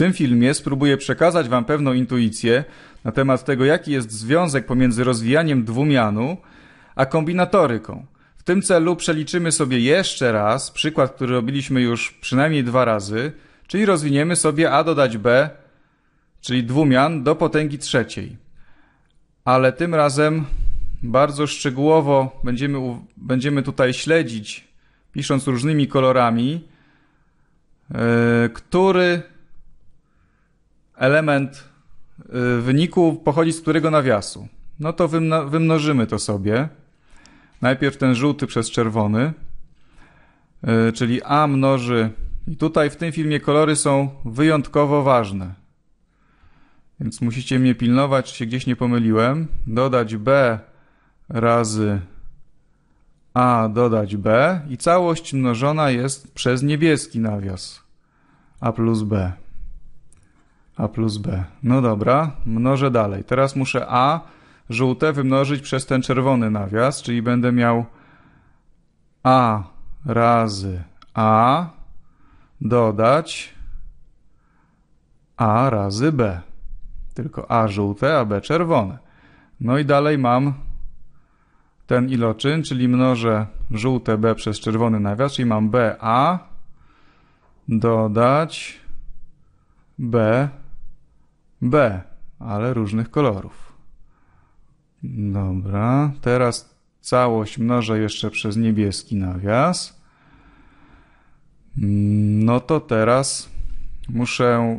tym filmie spróbuję przekazać Wam pewną intuicję na temat tego, jaki jest związek pomiędzy rozwijaniem dwumianu a kombinatoryką. W tym celu przeliczymy sobie jeszcze raz przykład, który robiliśmy już przynajmniej dwa razy, czyli rozwiniemy sobie a dodać b, czyli dwumian do potęgi trzeciej. Ale tym razem bardzo szczegółowo będziemy, będziemy tutaj śledzić, pisząc różnymi kolorami, yy, który element y, wyniku pochodzi z którego nawiasu. No to wymnożymy to sobie. Najpierw ten żółty przez czerwony, y, czyli A mnoży. I tutaj w tym filmie kolory są wyjątkowo ważne. Więc musicie mnie pilnować, czy się gdzieś nie pomyliłem. Dodać B razy A dodać B i całość mnożona jest przez niebieski nawias. A plus B. A plus B. No dobra, mnożę dalej. Teraz muszę A żółte wymnożyć przez ten czerwony nawias, czyli będę miał A razy A dodać A razy B. Tylko A żółte, a B czerwone. No i dalej mam ten iloczyn, czyli mnożę żółte B przez czerwony nawias, czyli mam BA dodać B B, ale różnych kolorów. Dobra, teraz całość mnożę jeszcze przez niebieski nawias. No to teraz muszę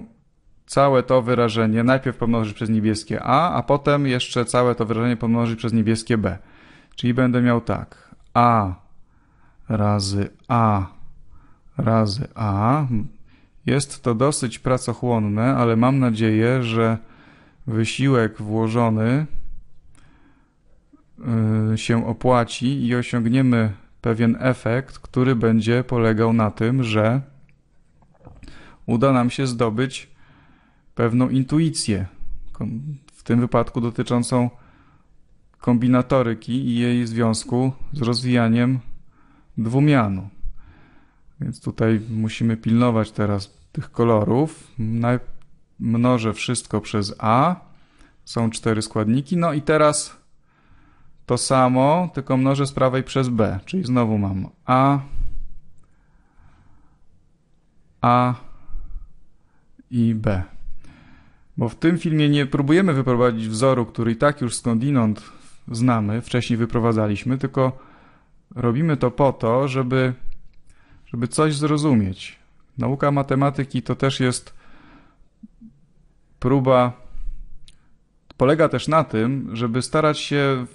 całe to wyrażenie najpierw pomnożyć przez niebieskie A, a potem jeszcze całe to wyrażenie pomnożyć przez niebieskie B. Czyli będę miał tak. A razy A razy A jest to dosyć pracochłonne, ale mam nadzieję, że wysiłek włożony y, się opłaci i osiągniemy pewien efekt, który będzie polegał na tym, że uda nam się zdobyć pewną intuicję, w tym wypadku dotyczącą kombinatoryki i jej związku z rozwijaniem dwumianu. Więc tutaj musimy pilnować teraz tych kolorów. Mnożę wszystko przez A. Są cztery składniki. No i teraz to samo, tylko mnożę z prawej przez B. Czyli znowu mam A, A i B. Bo w tym filmie nie próbujemy wyprowadzić wzoru, który i tak już skądinąd znamy, wcześniej wyprowadzaliśmy, tylko robimy to po to, żeby, żeby coś zrozumieć. Nauka matematyki to też jest próba. Polega też na tym, żeby starać się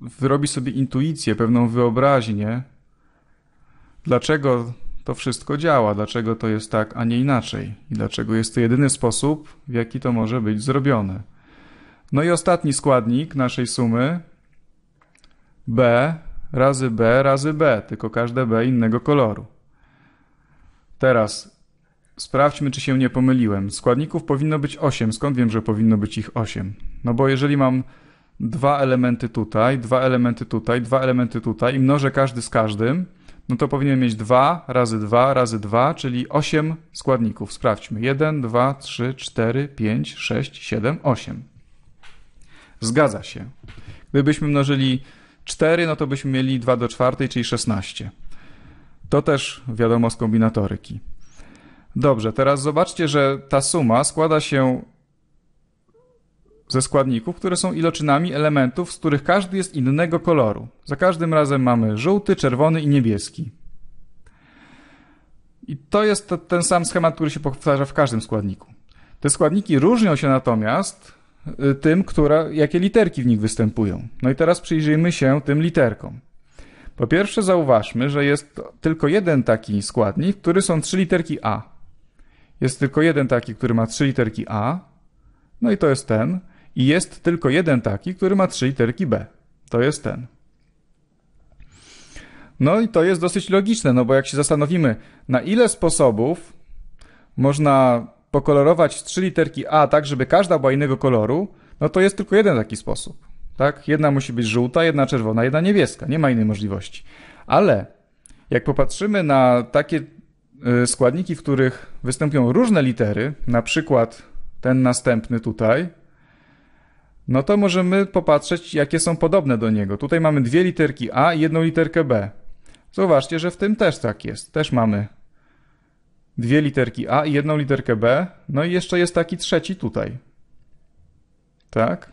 wyrobić sobie intuicję, pewną wyobraźnię, dlaczego to wszystko działa, dlaczego to jest tak, a nie inaczej i dlaczego jest to jedyny sposób, w jaki to może być zrobione. No i ostatni składnik naszej sumy B razy B razy B, tylko każde B innego koloru. Teraz sprawdźmy, czy się nie pomyliłem. Składników powinno być 8. Skąd wiem, że powinno być ich 8? No bo jeżeli mam dwa elementy tutaj, dwa elementy tutaj, dwa elementy tutaj i mnożę każdy z każdym, no to powinien mieć 2 razy 2 razy 2, czyli 8 składników. Sprawdźmy. 1, 2, 3, 4, 5, 6, 7, 8. Zgadza się. Gdybyśmy mnożyli 4, no to byśmy mieli 2 do 4, czyli 16. To też wiadomo z kombinatoryki. Dobrze, teraz zobaczcie, że ta suma składa się ze składników, które są iloczynami elementów, z których każdy jest innego koloru. Za każdym razem mamy żółty, czerwony i niebieski. I to jest ten sam schemat, który się powtarza w każdym składniku. Te składniki różnią się natomiast y, tym, która, jakie literki w nich występują. No i teraz przyjrzyjmy się tym literkom. Po pierwsze zauważmy, że jest tylko jeden taki składnik, który są trzy literki A. Jest tylko jeden taki, który ma trzy literki A, no i to jest ten. I jest tylko jeden taki, który ma trzy literki B. To jest ten. No i to jest dosyć logiczne, no bo jak się zastanowimy, na ile sposobów można pokolorować trzy literki A tak, żeby każda była innego koloru, no to jest tylko jeden taki sposób. Tak? Jedna musi być żółta, jedna czerwona, jedna niebieska. Nie ma innej możliwości. Ale jak popatrzymy na takie y, składniki, w których występują różne litery, na przykład ten następny tutaj, no to możemy popatrzeć, jakie są podobne do niego. Tutaj mamy dwie literki A i jedną literkę B. Zobaczcie, że w tym też tak jest. Też mamy dwie literki A i jedną literkę B. No i jeszcze jest taki trzeci tutaj. Tak?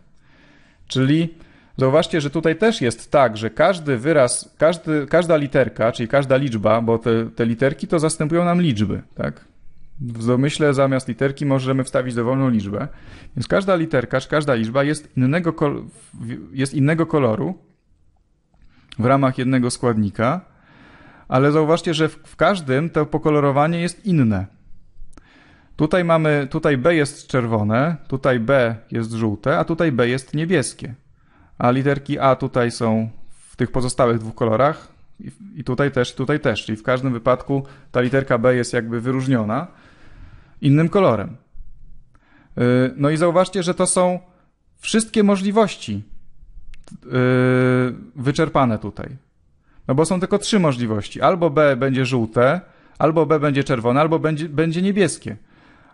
Czyli zauważcie, że tutaj też jest tak, że każdy wyraz, każdy, każda literka, czyli każda liczba, bo te, te literki to zastępują nam liczby, tak? W domyśle zamiast literki możemy wstawić dowolną liczbę. Więc każda literka czy każda liczba jest innego, jest innego koloru w ramach jednego składnika, ale zauważcie, że w każdym to pokolorowanie jest inne. Tutaj mamy, tutaj B jest czerwone, tutaj B jest żółte, a tutaj B jest niebieskie. A literki A tutaj są w tych pozostałych dwóch kolorach i, i tutaj też, tutaj też. Czyli w każdym wypadku ta literka B jest jakby wyróżniona innym kolorem. Y, no i zauważcie, że to są wszystkie możliwości y, wyczerpane tutaj. No bo są tylko trzy możliwości. Albo B będzie żółte, albo B będzie czerwone, albo będzie, będzie niebieskie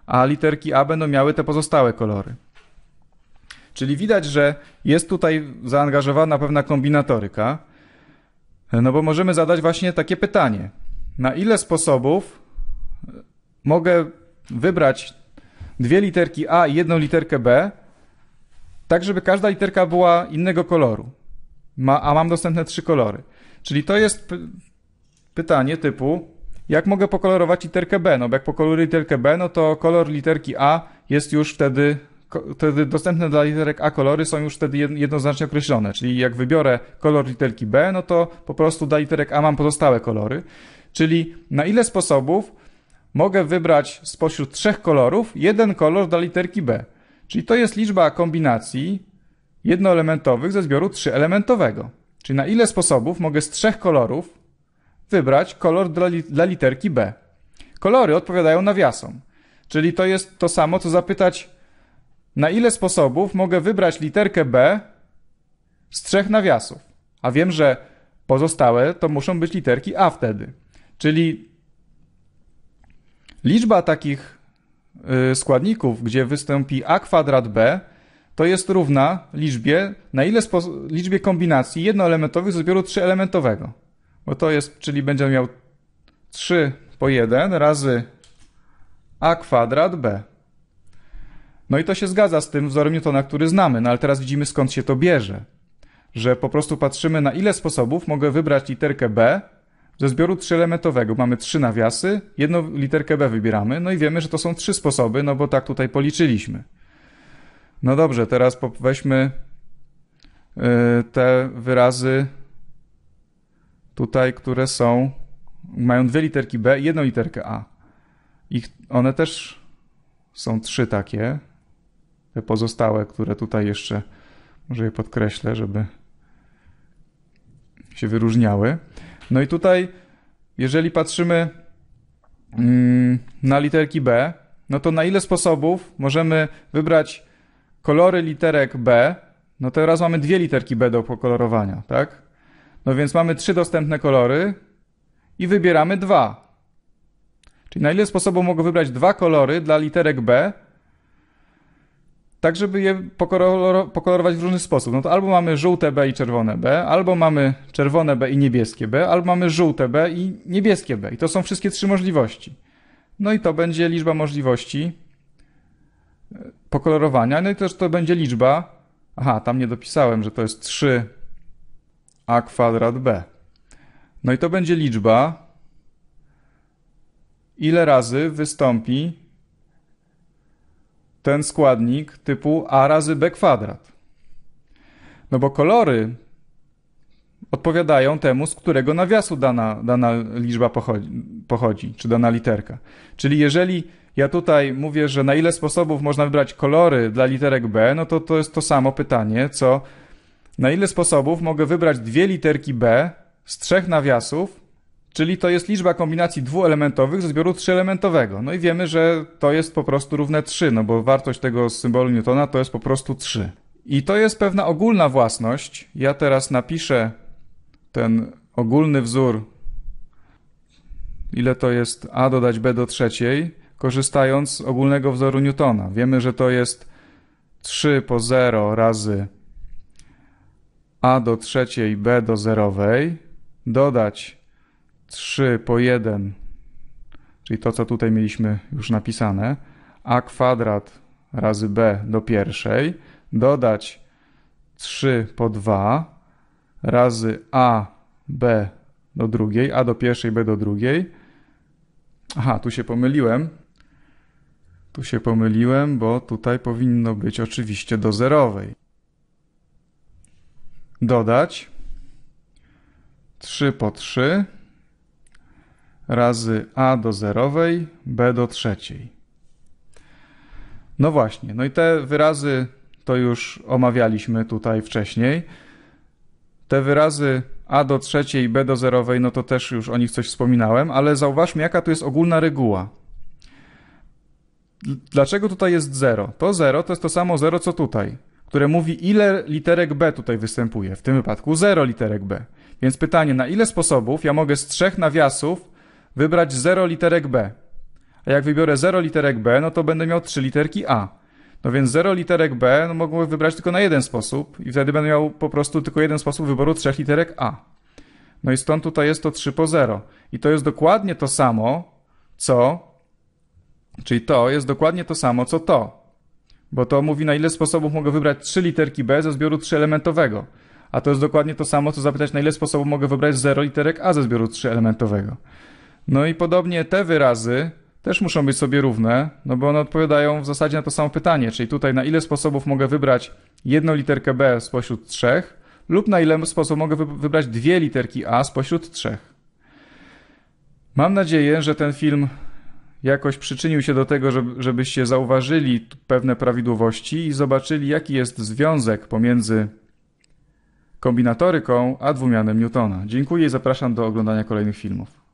a literki A będą miały te pozostałe kolory. Czyli widać, że jest tutaj zaangażowana pewna kombinatoryka, no bo możemy zadać właśnie takie pytanie: na ile sposobów e, mogę wybrać dwie literki A i jedną literkę B, tak żeby każda literka była innego koloru, a mam dostępne trzy kolory. Czyli to jest pytanie typu jak mogę pokolorować literkę B? No, bo jak pokoloruję literkę B, no to kolor literki A jest już wtedy, wtedy dostępne dla literek A kolory są już wtedy jednoznacznie określone. Czyli jak wybiorę kolor literki B, no to po prostu dla literek A mam pozostałe kolory. Czyli na ile sposobów mogę wybrać spośród trzech kolorów jeden kolor dla literki B. Czyli to jest liczba kombinacji jednoelementowych ze zbioru trzyelementowego. Czyli na ile sposobów mogę z trzech kolorów wybrać kolor dla, li dla literki B. Kolory odpowiadają nawiasom, czyli to jest to samo, co zapytać, na ile sposobów mogę wybrać literkę B z trzech nawiasów, a wiem, że pozostałe to muszą być literki A wtedy. Czyli liczba takich y, składników, gdzie wystąpi a kwadrat b, to jest równa liczbie, na ile liczbie kombinacji jednoelementowych z zbioru trzyelementowego bo to jest, czyli będzie miał 3 po 1 razy a kwadrat b. No i to się zgadza z tym wzorem Newtona, który znamy, no ale teraz widzimy skąd się to bierze. Że po prostu patrzymy na ile sposobów mogę wybrać literkę b ze zbioru trzyelementowego. Mamy trzy nawiasy, jedną literkę b wybieramy, no i wiemy, że to są trzy sposoby, no bo tak tutaj policzyliśmy. No dobrze, teraz weźmy y, te wyrazy tutaj, które są, mają dwie literki B i jedną literkę A. Ich, one też są trzy takie. Te pozostałe, które tutaj jeszcze, może je podkreślę, żeby się wyróżniały. No i tutaj, jeżeli patrzymy mm, na literki B, no to na ile sposobów możemy wybrać kolory literek B? No teraz mamy dwie literki B do pokolorowania, tak? No więc mamy trzy dostępne kolory i wybieramy dwa. Czyli na ile sposobu mogę wybrać dwa kolory dla literek B, tak żeby je pokolorować w różny sposób. No to albo mamy żółte B i czerwone B, albo mamy czerwone B i niebieskie B, albo mamy żółte B i niebieskie B. I to są wszystkie trzy możliwości. No i to będzie liczba możliwości e, pokolorowania. No i też to będzie liczba. Aha, tam nie dopisałem, że to jest 3 a kwadrat b. No i to będzie liczba, ile razy wystąpi ten składnik typu a razy b kwadrat. No bo kolory odpowiadają temu, z którego nawiasu dana, dana liczba pochodzi, pochodzi, czy dana literka. Czyli jeżeli ja tutaj mówię, że na ile sposobów można wybrać kolory dla literek B, no to to jest to samo pytanie, co na ile sposobów mogę wybrać dwie literki B z trzech nawiasów, czyli to jest liczba kombinacji dwuelementowych ze zbioru trzyelementowego. No i wiemy, że to jest po prostu równe 3, no bo wartość tego symbolu Newtona to jest po prostu 3. I to jest pewna ogólna własność. Ja teraz napiszę ten ogólny wzór, ile to jest A dodać B do trzeciej, korzystając z ogólnego wzoru Newtona. Wiemy, że to jest 3 po 0 razy a do trzeciej b do zerowej, dodać 3 po 1, czyli to, co tutaj mieliśmy już napisane, a kwadrat razy b do pierwszej, dodać 3 po 2 razy a b do drugiej, a do pierwszej b do drugiej. Aha, tu się pomyliłem. Tu się pomyliłem, bo tutaj powinno być oczywiście do zerowej dodać 3 po 3 razy a do zerowej, b do trzeciej. No właśnie, no i te wyrazy to już omawialiśmy tutaj wcześniej. Te wyrazy a do trzeciej, b do zerowej, no to też już o nich coś wspominałem, ale zauważmy, jaka tu jest ogólna reguła. Dlaczego tutaj jest 0? To 0 to jest to samo 0 co tutaj które mówi, ile literek B tutaj występuje. W tym wypadku 0 literek B. Więc pytanie, na ile sposobów ja mogę z trzech nawiasów wybrać 0 literek B? A jak wybiorę 0 literek B, no to będę miał 3 literki A. No więc 0 literek B no mogę wybrać tylko na jeden sposób i wtedy będę miał po prostu tylko jeden sposób wyboru trzech literek A. No i stąd tutaj jest to 3 po 0. I to jest dokładnie to samo, co... Czyli to jest dokładnie to samo, co to bo to mówi na ile sposobów mogę wybrać trzy literki B ze zbioru trzyelementowego. A to jest dokładnie to samo, co zapytać na ile sposobów mogę wybrać 0 literek A ze zbioru trzyelementowego. No i podobnie te wyrazy też muszą być sobie równe, no bo one odpowiadają w zasadzie na to samo pytanie, czyli tutaj na ile sposobów mogę wybrać jedną literkę B spośród trzech lub na ile sposobów mogę wybrać dwie literki A spośród trzech. Mam nadzieję, że ten film jakoś przyczynił się do tego, żeby, żebyście zauważyli pewne prawidłowości i zobaczyli, jaki jest związek pomiędzy kombinatoryką a dwumianem Newtona. Dziękuję i zapraszam do oglądania kolejnych filmów.